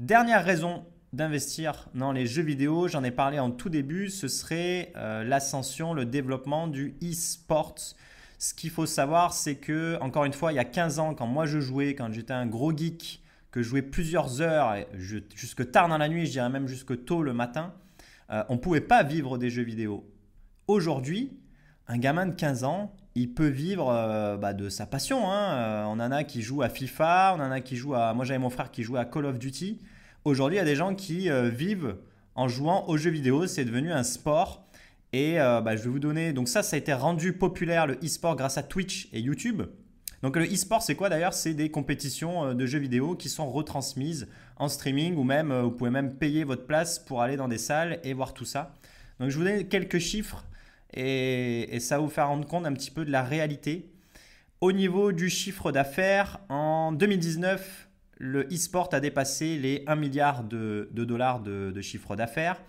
Dernière raison d'investir dans les jeux vidéo, j'en ai parlé en tout début, ce serait euh, l'ascension, le développement du e-sport. Ce qu'il faut savoir, c'est que, encore une fois, il y a 15 ans, quand moi je jouais, quand j'étais un gros geek, que je jouais plusieurs heures, jusque tard dans la nuit, je dirais même jusque tôt le matin, euh, on ne pouvait pas vivre des jeux vidéo. Aujourd'hui, un gamin de 15 ans, il peut vivre euh, bah, de sa passion. Hein. Euh, on en a qui jouent à FIFA, on en a qui joue à. Moi, j'avais mon frère qui jouait à Call of Duty. Aujourd'hui, il y a des gens qui euh, vivent en jouant aux jeux vidéo. C'est devenu un sport. Et bah, je vais vous donner. Donc, ça, ça a été rendu populaire le e-sport grâce à Twitch et YouTube. Donc, le e-sport, c'est quoi d'ailleurs C'est des compétitions de jeux vidéo qui sont retransmises en streaming ou même, vous pouvez même payer votre place pour aller dans des salles et voir tout ça. Donc, je vous donne quelques chiffres et et, ça vous fait rendre compte un petit peu de la réalité. Au niveau du chiffre d'affaires, en 2019, le e-sport a dépassé les 1 milliard de, dollars de, chiffre d'affaires,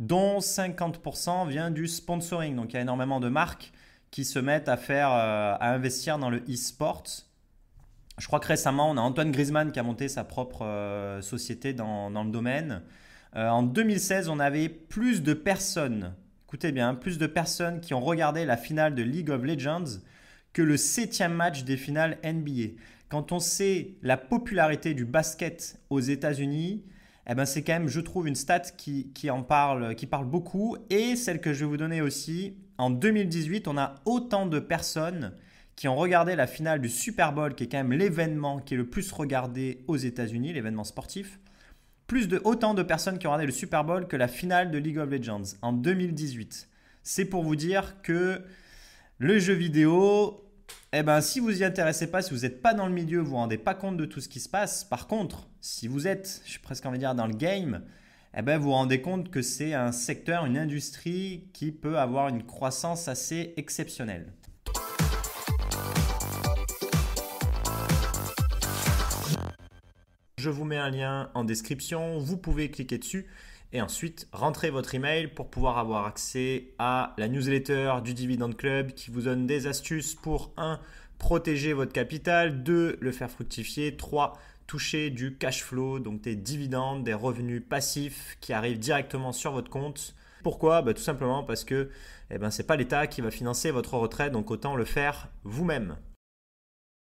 dont 50% vient du sponsoring. Donc il y a énormément de marques qui se mettent à faire, euh, à investir dans le e-sport. Je crois que récemment, on a Antoine Griezmann qui a monté sa propre euh, société dans, le domaine. Euh, en 2016, on avait plus de personnes écoutez bien, hein, plus de personnes qui ont regardé la finale de League of Legends que le septième match des finales NBA. Quand on sait la popularité du basket aux États-Unis, eh ben c'est quand même, je trouve, une stat qui, en parle, qui parle beaucoup. Et celle que je vais vous donner aussi, en 2018, on a autant de personnes qui ont regardé la finale du Super Bowl, qui est quand même l'événement qui est le plus regardé aux États-Unis, l'événement sportif, plus de autant de personnes qui ont regardé le Super Bowl que la finale de League of Legends en 2018. C'est pour vous dire que le jeu vidéo, eh ben, si vous y intéressez pas, si vous n'êtes pas dans le milieu, vous ne vous rendez pas compte de tout ce qui se passe. Par contre, si vous êtes, je suis presque envie de dire, dans le game, eh ben, vous vous rendez compte que c'est un secteur, une industrie qui peut avoir une croissance assez exceptionnelle. Je vous mets un lien en description, vous pouvez cliquer dessus et ensuite rentrer votre email pour pouvoir avoir accès à la newsletter du Dividend Club qui vous donne des astuces pour 1. protéger votre capital, 2. le faire fructifier, 3. toucher du cash flow, donc des dividendes, des revenus passifs qui arrivent directement sur votre compte. Pourquoi bah, Tout simplement parce que eh ben, ce n'est pas l'État qui va financer votre retraite, donc autant le faire vous-même.